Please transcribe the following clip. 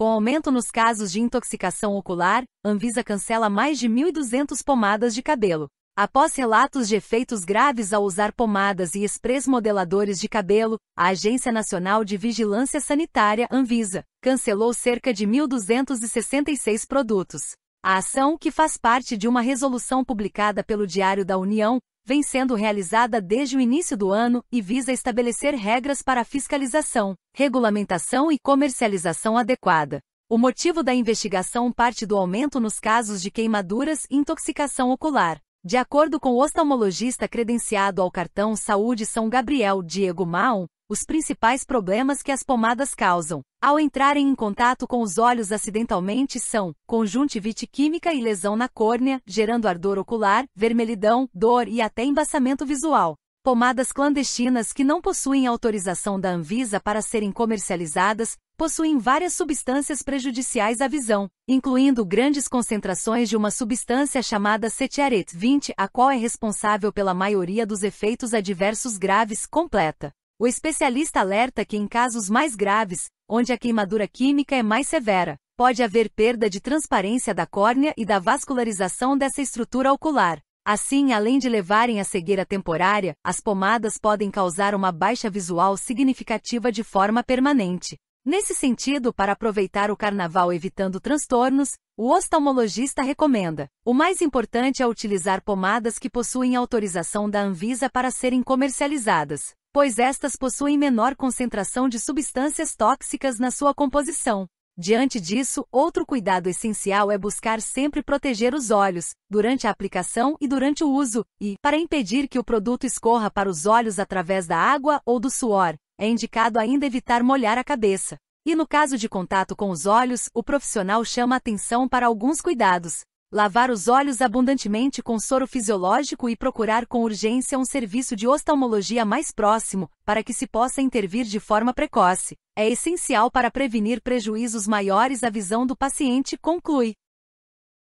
Com aumento nos casos de intoxicação ocular, Anvisa cancela mais de 1.200 pomadas de cabelo. Após relatos de efeitos graves ao usar pomadas e sprays modeladores de cabelo, a Agência Nacional de Vigilância Sanitária, Anvisa, cancelou cerca de 1.266 produtos. A ação, que faz parte de uma resolução publicada pelo Diário da União, vem sendo realizada desde o início do ano e visa estabelecer regras para fiscalização, regulamentação e comercialização adequada. O motivo da investigação parte do aumento nos casos de queimaduras e intoxicação ocular. De acordo com o oftalmologista credenciado ao cartão Saúde São Gabriel Diego Maon, os principais problemas que as pomadas causam, ao entrarem em contato com os olhos acidentalmente são conjuntivite química e lesão na córnea, gerando ardor ocular, vermelhidão, dor e até embaçamento visual. Pomadas clandestinas que não possuem autorização da Anvisa para serem comercializadas possuem várias substâncias prejudiciais à visão, incluindo grandes concentrações de uma substância chamada cetiaret 20, a qual é responsável pela maioria dos efeitos adversos graves completa. O especialista alerta que em casos mais graves, onde a queimadura química é mais severa, pode haver perda de transparência da córnea e da vascularização dessa estrutura ocular. Assim, além de levarem à cegueira temporária, as pomadas podem causar uma baixa visual significativa de forma permanente. Nesse sentido, para aproveitar o carnaval evitando transtornos, o oftalmologista recomenda. O mais importante é utilizar pomadas que possuem autorização da Anvisa para serem comercializadas pois estas possuem menor concentração de substâncias tóxicas na sua composição. Diante disso, outro cuidado essencial é buscar sempre proteger os olhos, durante a aplicação e durante o uso, e, para impedir que o produto escorra para os olhos através da água ou do suor, é indicado ainda evitar molhar a cabeça. E no caso de contato com os olhos, o profissional chama atenção para alguns cuidados, lavar os olhos abundantemente com soro fisiológico e procurar com urgência um serviço de oftalmologia mais próximo, para que se possa intervir de forma precoce, é essencial para prevenir prejuízos maiores à visão do paciente, conclui.